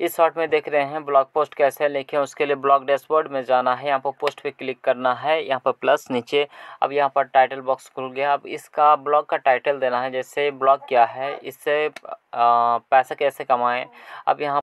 इस शॉर्ट में देख रहे हैं ब्लॉग पोस्ट कैसे लिखे उसके लिए ब्लॉग डैशबोर्ड में जाना है यहाँ पर पोस्ट पे क्लिक करना है यहाँ पर प्लस नीचे अब यहाँ पर टाइटल बॉक्स खुल गया अब इसका ब्लॉग का टाइटल देना है जैसे ब्लॉग क्या है इससे पैसा कैसे कमाएं अब यहाँ